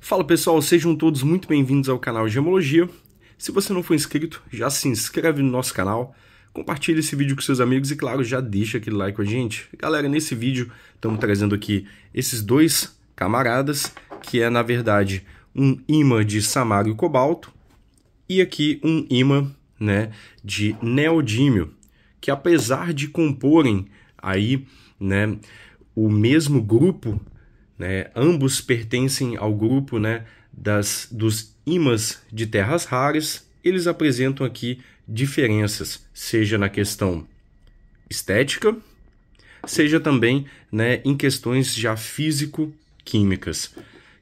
Fala pessoal, sejam todos muito bem-vindos ao canal Gemologia. Se você não for inscrito, já se inscreve no nosso canal, compartilha esse vídeo com seus amigos e, claro, já deixa aquele like com a gente. Galera, nesse vídeo estamos trazendo aqui esses dois camaradas, que é, na verdade, um imã de samário cobalto e aqui um imã né, de neodímio, que apesar de comporem aí né, o mesmo grupo né? Ambos pertencem ao grupo né, das, dos ímãs de terras raras. Eles apresentam aqui diferenças, seja na questão estética, seja também né, em questões já físico-químicas.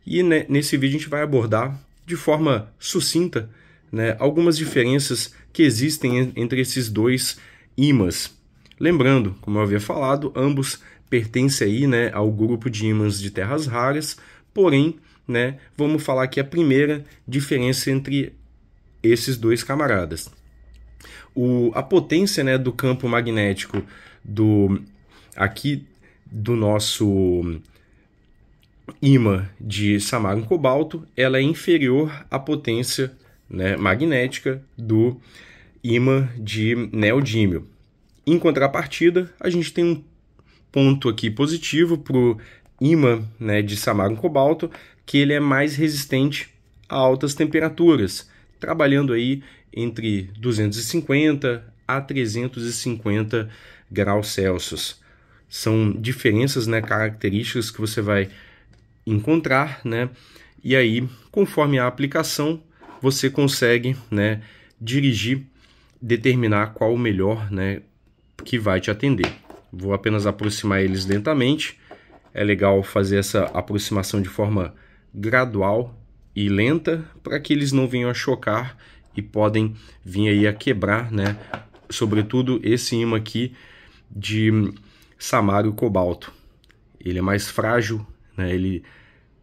E né, nesse vídeo a gente vai abordar de forma sucinta né, algumas diferenças que existem entre esses dois ímãs. Lembrando, como eu havia falado, ambos pertence aí, né, ao grupo de ímãs de terras raras, porém, né, vamos falar aqui a primeira diferença entre esses dois camaradas. O, a potência né, do campo magnético do aqui do nosso imã de samarum cobalto, ela é inferior à potência né, magnética do imã de neodímio. Em contrapartida, a gente tem um ponto aqui positivo para o ímã né, de samário cobalto, que ele é mais resistente a altas temperaturas, trabalhando aí entre 250 a 350 graus Celsius. São diferenças, né, características que você vai encontrar, né? E aí, conforme a aplicação, você consegue, né, dirigir, determinar qual o melhor, né, que vai te atender. Vou apenas aproximar eles lentamente. É legal fazer essa aproximação de forma gradual e lenta para que eles não venham a chocar e podem vir aí a quebrar, né? Sobretudo esse imã aqui de samário cobalto. Ele é mais frágil, né? Ele,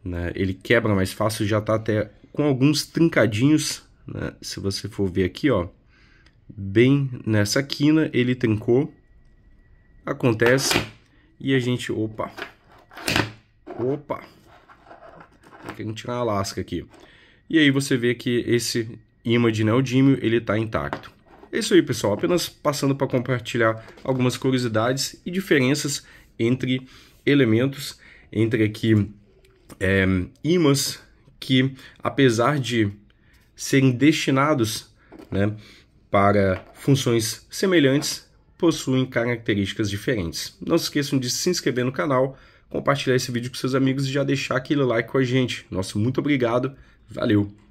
né? ele quebra mais fácil, já está até com alguns trincadinhos, né? Se você for ver aqui, ó, bem nessa quina ele trincou acontece e a gente, opa, opa, tem que tirar a lasca aqui. E aí você vê que esse imã de neodímio, ele está intacto. É isso aí, pessoal, apenas passando para compartilhar algumas curiosidades e diferenças entre elementos, entre aqui é, imãs que, apesar de serem destinados né, para funções semelhantes, possuem características diferentes. Não se esqueçam de se inscrever no canal, compartilhar esse vídeo com seus amigos e já deixar aquele like com a gente. Nosso muito obrigado, valeu!